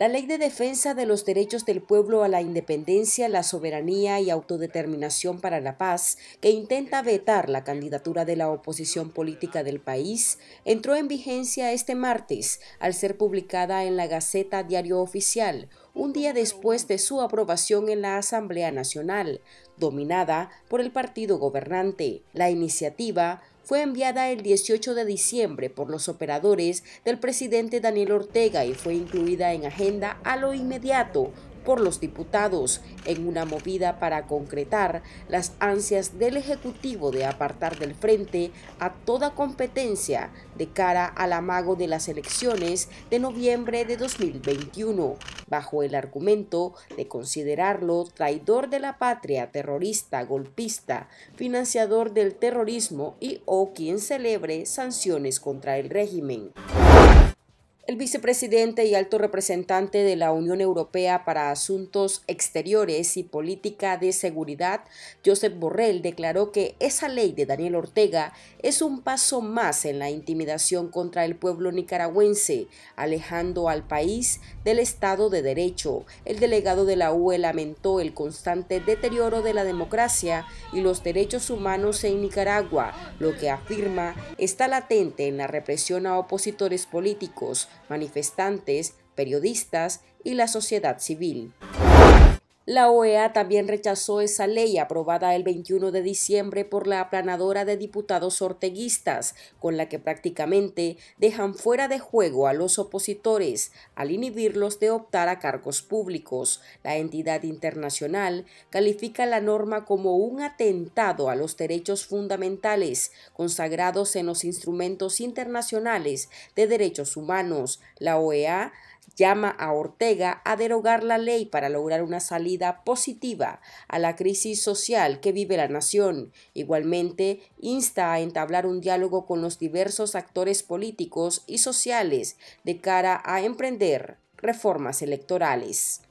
La Ley de Defensa de los Derechos del Pueblo a la Independencia, la Soberanía y Autodeterminación para la Paz, que intenta vetar la candidatura de la oposición política del país, entró en vigencia este martes al ser publicada en la Gaceta Diario Oficial, un día después de su aprobación en la Asamblea Nacional, dominada por el partido gobernante. La iniciativa fue enviada el 18 de diciembre por los operadores del presidente Daniel Ortega y fue incluida en agenda a lo inmediato por los diputados en una movida para concretar las ansias del Ejecutivo de apartar del frente a toda competencia de cara al amago de las elecciones de noviembre de 2021 bajo el argumento de considerarlo traidor de la patria, terrorista, golpista, financiador del terrorismo y o quien celebre sanciones contra el régimen. El vicepresidente y alto representante de la Unión Europea para Asuntos Exteriores y Política de Seguridad, Josep Borrell, declaró que esa ley de Daniel Ortega es un paso más en la intimidación contra el pueblo nicaragüense, alejando al país del Estado de Derecho. El delegado de la UE lamentó el constante deterioro de la democracia y los derechos humanos en Nicaragua, lo que afirma está latente en la represión a opositores políticos manifestantes, periodistas y la sociedad civil. La OEA también rechazó esa ley aprobada el 21 de diciembre por la aplanadora de diputados orteguistas, con la que prácticamente dejan fuera de juego a los opositores al inhibirlos de optar a cargos públicos. La entidad internacional califica la norma como un atentado a los derechos fundamentales consagrados en los instrumentos internacionales de derechos humanos. La OEA llama a Ortega a derogar la ley para lograr una salida positiva a la crisis social que vive la nación. Igualmente, insta a entablar un diálogo con los diversos actores políticos y sociales de cara a emprender reformas electorales.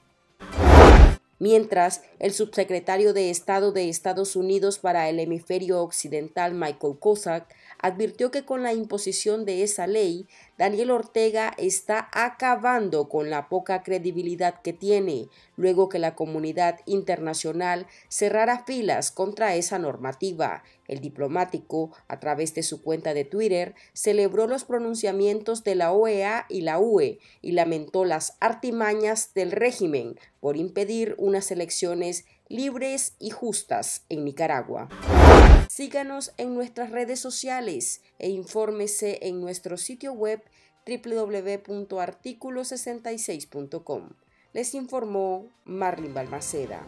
Mientras, el subsecretario de Estado de Estados Unidos para el hemisferio occidental, Michael Kozak, advirtió que con la imposición de esa ley, Daniel Ortega está acabando con la poca credibilidad que tiene, luego que la comunidad internacional cerrara filas contra esa normativa. El diplomático, a través de su cuenta de Twitter, celebró los pronunciamientos de la OEA y la UE y lamentó las artimañas del régimen por impedir unas elecciones libres y justas en Nicaragua. Síganos en nuestras redes sociales e infórmese en nuestro sitio web www.articulo66.com. Les informó Marlin Balmaceda.